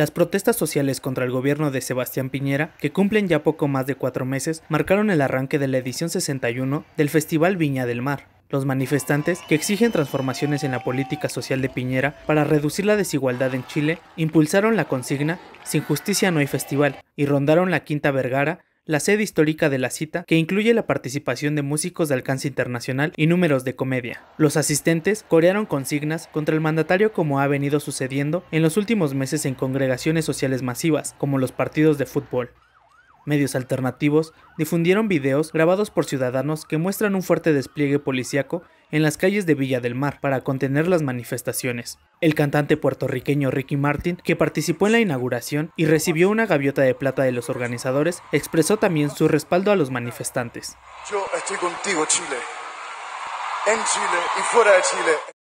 Las protestas sociales contra el gobierno de Sebastián Piñera, que cumplen ya poco más de cuatro meses, marcaron el arranque de la edición 61 del Festival Viña del Mar. Los manifestantes, que exigen transformaciones en la política social de Piñera para reducir la desigualdad en Chile, impulsaron la consigna Sin justicia no hay festival y rondaron la Quinta Vergara la sede histórica de la cita, que incluye la participación de músicos de alcance internacional y números de comedia. Los asistentes corearon consignas contra el mandatario como ha venido sucediendo en los últimos meses en congregaciones sociales masivas, como los partidos de fútbol. Medios alternativos difundieron videos grabados por ciudadanos que muestran un fuerte despliegue policíaco en las calles de Villa del Mar para contener las manifestaciones. El cantante puertorriqueño Ricky Martin, que participó en la inauguración y recibió una gaviota de plata de los organizadores, expresó también su respaldo a los manifestantes. Yo estoy contigo, Chile. En Chile y fuera de Chile.